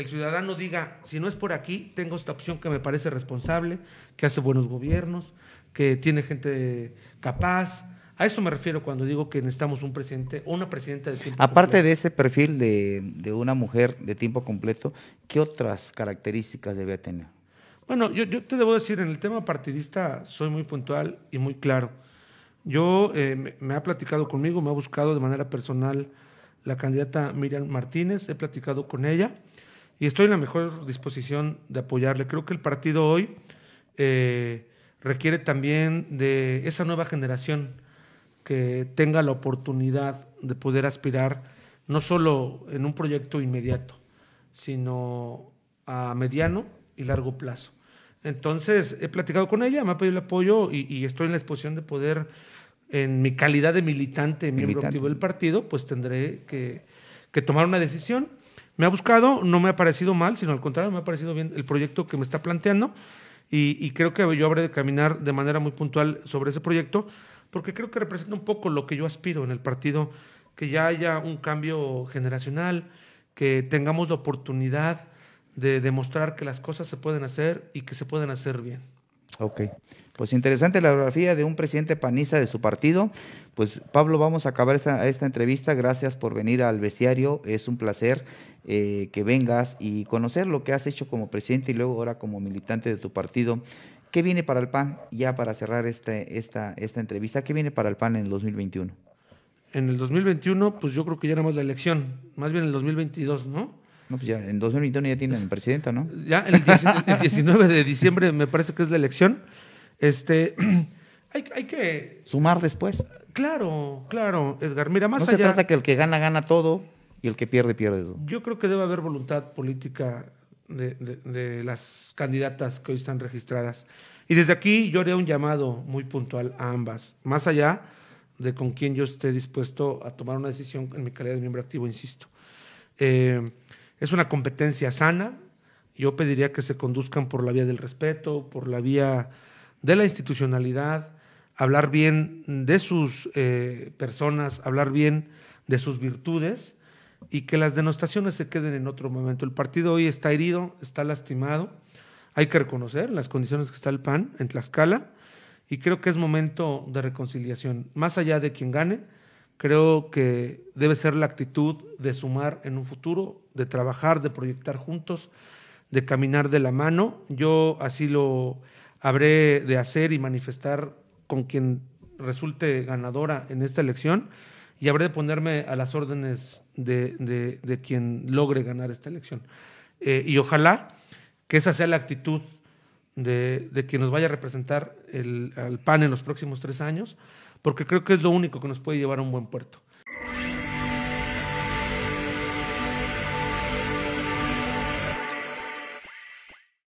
el ciudadano diga, si no es por aquí, tengo esta opción que me parece responsable, que hace buenos gobiernos, que tiene gente capaz. A eso me refiero cuando digo que necesitamos un presidente una presidenta de tiempo Aparte de ese perfil de, una mujer de tiempo completo, ¿qué otras características debe tener? Bueno, yo, te debo decir, en el tema partidista soy muy puntual y muy claro. Yo eh, me ha platicado conmigo, me ha buscado de manera personal la candidata Miriam Martínez, he platicado con ella y estoy en la mejor disposición de apoyarle. Creo que el partido hoy eh, requiere también de esa nueva generación que tenga la oportunidad de poder aspirar no solo en un proyecto inmediato, sino a mediano y largo plazo. Entonces, he platicado con ella, me ha pedido el apoyo y, estoy en la disposición de poder, en mi calidad de militante, miembro activo del partido, pues tendré que tomar una decisión me ha buscado, no me ha parecido mal, sino al contrario, me ha parecido bien el proyecto que me está planteando y, creo que yo habré de caminar de manera muy puntual sobre ese proyecto porque creo que representa un poco lo que yo aspiro en el partido, que ya haya un cambio generacional, que tengamos la oportunidad de demostrar que las cosas se pueden hacer y que se pueden hacer bien. Ok. Pues interesante la biografía de un presidente paniza de su partido. Pues Pablo, vamos a acabar esta, esta entrevista. Gracias por venir al bestiario. Es un placer eh, que vengas y conocer lo que has hecho como presidente y luego ahora como militante de tu partido. ¿Qué viene para el PAN, ya para cerrar este, esta, esta entrevista, qué viene para el PAN en el 2021? En el 2021, pues yo creo que ya era más la elección, más bien en el 2022, ¿no? No, pues ya en 2021 ya tienen presidenta, ¿no? Ya, el, 19, de diciembre me parece que es la elección. Este, hay, que... Sumar después. Claro, claro, Edgar. Mira, más no allá... No se trata que el que gana, gana todo y el que pierde, pierde todo. Yo creo que debe haber voluntad política de, las candidatas que hoy están registradas. Y desde aquí yo haré un llamado muy puntual a ambas. Más allá de con quién yo esté dispuesto a tomar una decisión en mi calidad de miembro activo, insisto. Eh, es una competencia sana. Yo pediría que se conduzcan por la vía del respeto, por la vía de la institucionalidad, hablar bien de sus eh, personas, hablar bien de sus virtudes y que las denostaciones se queden en otro momento. El partido hoy está herido, está lastimado. Hay que reconocer las condiciones que está el PAN en Tlaxcala y creo que es momento de reconciliación, más allá de quien gane Creo que debe ser la actitud de sumar en un futuro, de trabajar, de proyectar juntos, de caminar de la mano. Yo así lo habré de hacer y manifestar con quien resulte ganadora en esta elección y habré de ponerme a las órdenes de, quien logre ganar esta elección. Eh, y ojalá que esa sea la actitud de, que nos vaya a representar el, al PAN en los próximos tres años, porque creo que es lo único que nos puede llevar a un buen puerto.